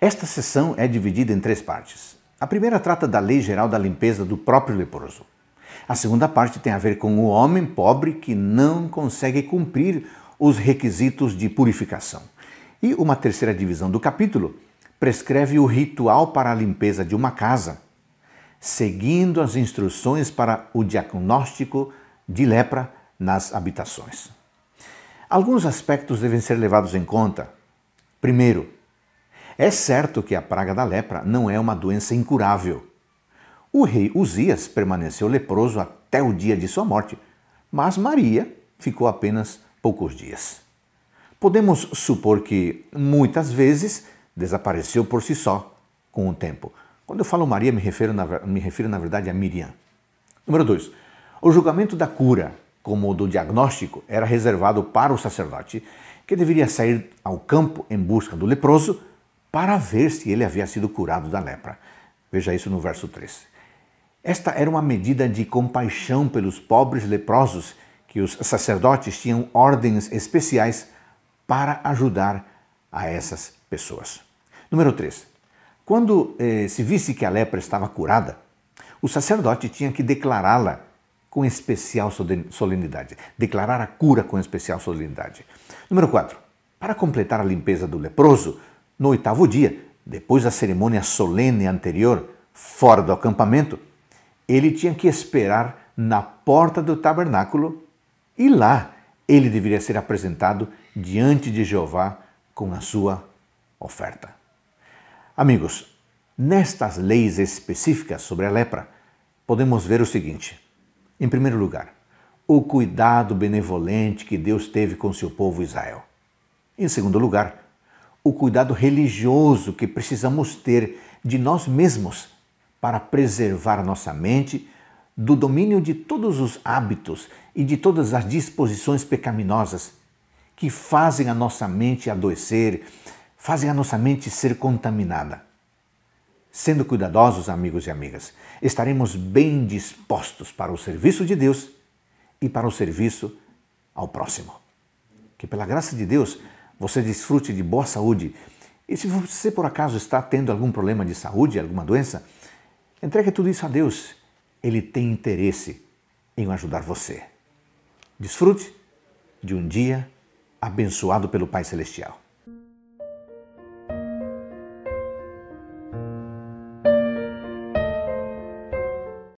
Esta sessão é dividida em três partes. A primeira trata da lei geral da limpeza do próprio leproso. A segunda parte tem a ver com o homem pobre que não consegue cumprir os requisitos de purificação. E uma terceira divisão do capítulo prescreve o ritual para a limpeza de uma casa, seguindo as instruções para o diagnóstico de lepra nas habitações. Alguns aspectos devem ser levados em conta. Primeiro, é certo que a praga da lepra não é uma doença incurável. O rei Uzias permaneceu leproso até o dia de sua morte, mas Maria ficou apenas poucos dias. Podemos supor que, muitas vezes, desapareceu por si só com o tempo. Quando eu falo Maria, me refiro na, me refiro, na verdade a Miriam. Número 2. O julgamento da cura, como o do diagnóstico, era reservado para o sacerdote, que deveria sair ao campo em busca do leproso para ver se ele havia sido curado da lepra. Veja isso no verso 3. Esta era uma medida de compaixão pelos pobres leprosos que os sacerdotes tinham ordens especiais para ajudar a essas pessoas. Número 3. Quando eh, se visse que a lepra estava curada, o sacerdote tinha que declará-la com especial solenidade, declarar a cura com especial solenidade. Número 4. Para completar a limpeza do leproso, no oitavo dia, depois da cerimônia solene anterior, fora do acampamento, ele tinha que esperar na porta do tabernáculo e lá ele deveria ser apresentado diante de Jeová com a sua oferta. Amigos, nestas leis específicas sobre a lepra, podemos ver o seguinte: em primeiro lugar, o cuidado benevolente que Deus teve com seu povo Israel. Em segundo lugar, o cuidado religioso que precisamos ter de nós mesmos para preservar nossa mente do domínio de todos os hábitos e de todas as disposições pecaminosas que fazem a nossa mente adoecer, fazem a nossa mente ser contaminada. Sendo cuidadosos, amigos e amigas, estaremos bem dispostos para o serviço de Deus e para o serviço ao próximo. Que pela graça de Deus você desfrute de boa saúde. E se você por acaso está tendo algum problema de saúde, alguma doença, entregue tudo isso a Deus. Ele tem interesse em ajudar você. Desfrute de um dia abençoado pelo Pai Celestial.